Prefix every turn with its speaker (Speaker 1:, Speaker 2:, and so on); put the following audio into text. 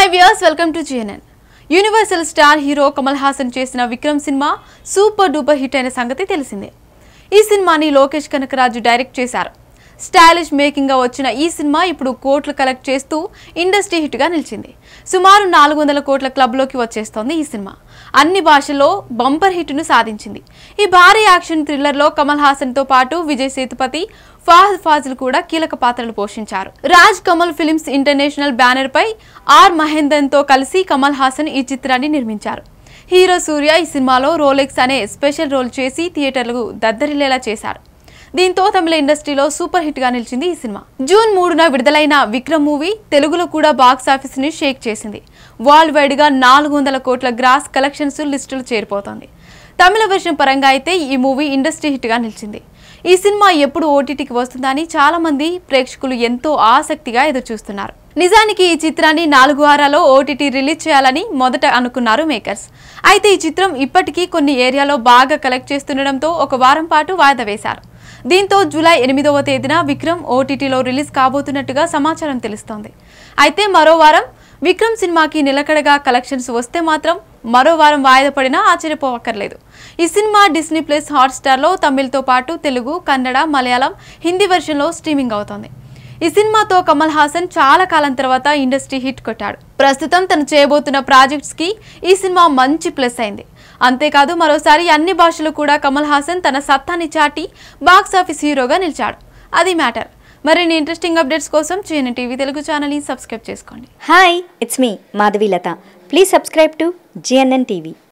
Speaker 1: hi viewers welcome to GNN universal star hero Kamal Haasan చేసిన విక్రమ్ సినిమా super duper hit అయిన సంగతి తెలిసిందే ఈ సినిమాని లోకేష్ కనకరాజు డైరెక్ట్ చేశారు స్టైలిష్ మేకింగ్ గా వచ్చిన ఈ సినిమా ఇప్పుడు కోట్లు కలెక్ట్ చేస్తూ ఇండస్ట్రీ హిట్గా నిలిచింది సుమారు నాలుగు వందల కోట్ల క్లబ్లోకి వచ్చేస్తోంది ఈ సినిమా అన్ని భాషల్లో బంపర్ హిట్ను సాధించింది ఈ భారీ యాక్షన్ థ్రిల్లర్లో కమల్ హాసన్ తో పాటు విజయ్ సేతుపతి ఫాహద్ ఫాజిల్ కూడా కీలక పాత్రలు పోషించారు రాజ్ కమల్ ఫిలిమ్స్ ఇంటర్నేషనల్ బ్యానర్పై ఆర్ తో కలిసి కమల్ హాసన్ ఈ చిత్రాన్ని నిర్మించారు హీరో సూర్య ఈ సినిమాలో రోలెక్స్ అనే స్పెషల్ రోల్ చేసి థియేటర్లకు దద్దరిల్లేలా చేశారు దీంతో తమిళ ఇండస్ట్రీలో సూపర్ హిట్ గా నిలిచింది ఈ సినిమా జూన్ మూడున విడుదలైన విక్రమ్ మూవీ తెలుగులో కూడా బాక్స్ ఆఫీస్ ని షేక్ చేసింది వరల్డ్ వైడ్ గా నాలుగు వందల కోట్ల గ్రాస్ కలెక్షన్స్ లిస్టులు చేరిపోతోంది తమిళ వర్షం పరంగా అయితే ఈ మూవీ ఇండస్ట్రీ హిట్ గా నిలిచింది ఈ సినిమా ఎప్పుడు ఓటీటీకి వస్తుందని చాలా మంది ప్రేక్షకులు ఎంతో ఆసక్తిగా ఎదురుచూస్తున్నారు నిజానికి ఈ చిత్రాన్ని నాలుగు వారాల్లో ఓటీటీ రిలీజ్ చేయాలని మొదట అనుకున్నారు మేకర్స్ అయితే ఈ చిత్రం ఇప్పటికీ కొన్ని ఏరియాలో బాగా కలెక్ట్ చేస్తుండటంతో ఒక వారం పాటు వాయిదా వేశారు దీంతో జూలై ఎనిమిదవ తేదీన విక్రమ్ ఓటీటీలో రిలీజ్ కాబోతున్నట్టుగా సమాచారం తెలుస్తోంది అయితే మరో వారం విక్రమ్ సినిమాకి నిలకడగా కలెక్షన్స్ వస్తే మాత్రం మరో వారం వాయిదా పడినా ఆశ్చర్యపోవక్కర్లేదు ఈ సినిమా డిస్నీ ప్లస్ హాట్స్టార్లో తమిళ్తో పాటు తెలుగు కన్నడ మలయాళం హిందీ వెర్షన్లో స్ట్రీమింగ్ అవుతోంది ఈ సినిమాతో కమల్ హాసన్ చాలా కాలం తర్వాత ఇండస్ట్రీ హిట్ కొట్టాడు ప్రస్తుతం తను చేయబోతున్న ప్రాజెక్ట్స్కి ఈ సినిమా మంచి ప్లస్ అయింది అంతేకాదు మరోసారి అన్ని భాషలు కూడా కమల్ హాసన్ తన సత్తాని చాటి బాక్సాఫీస్ హీరోగా నిలిచాడు అది మ్యాటర్ మరిన్ని ఇంట్రెస్టింగ్ అప్డేట్స్ కోసం చేయని టీవీ తెలుగు ఛానల్ని సబ్స్క్రైబ్ చేసుకోండి hi it's me Madhavilatha Latha please subscribe to GNN TV